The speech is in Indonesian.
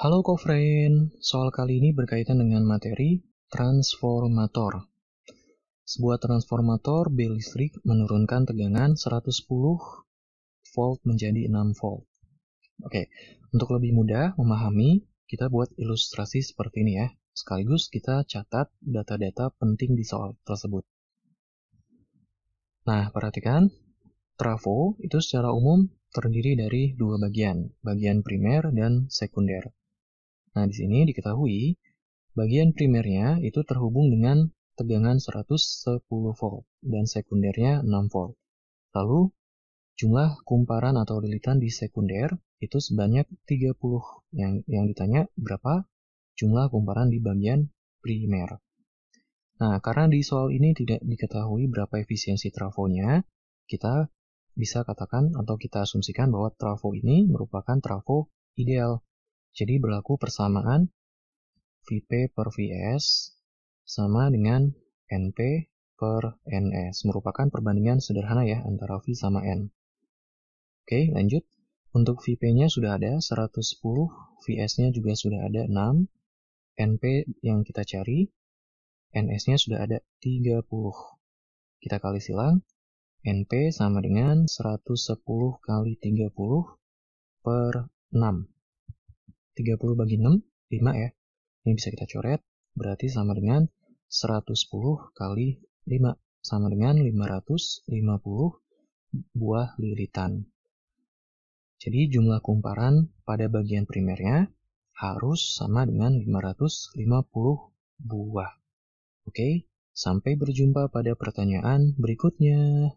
Halo co soal kali ini berkaitan dengan materi transformator. Sebuah transformator B listrik menurunkan tegangan 110 volt menjadi 6 volt. Oke, untuk lebih mudah memahami, kita buat ilustrasi seperti ini ya. Sekaligus kita catat data-data penting di soal tersebut. Nah, perhatikan, trafo itu secara umum terdiri dari dua bagian, bagian primer dan sekunder. Nah, di sini diketahui bagian primernya itu terhubung dengan tegangan 110 volt dan sekundernya 6 volt. Lalu, jumlah kumparan atau lilitan di sekunder itu sebanyak 30. Yang, yang ditanya berapa jumlah kumparan di bagian primer. Nah, karena di soal ini tidak diketahui berapa efisiensi trafonya, kita bisa katakan atau kita asumsikan bahwa trafo ini merupakan trafo ideal jadi berlaku persamaan VP per VS sama dengan NP per NS. Merupakan perbandingan sederhana ya antara V sama N. Oke, lanjut. Untuk VP-nya sudah ada 110, VS-nya juga sudah ada 6, NP yang kita cari, NS-nya sudah ada 30. Kita kali silang, NP sama dengan 110 kali 30 per 6. 30 bagi 6, 5 ya. Ini bisa kita coret, berarti sama dengan 110 kali 5, sama dengan 550 buah lilitan. Jadi jumlah kumparan pada bagian primernya harus sama dengan 550 buah. Oke, sampai berjumpa pada pertanyaan berikutnya.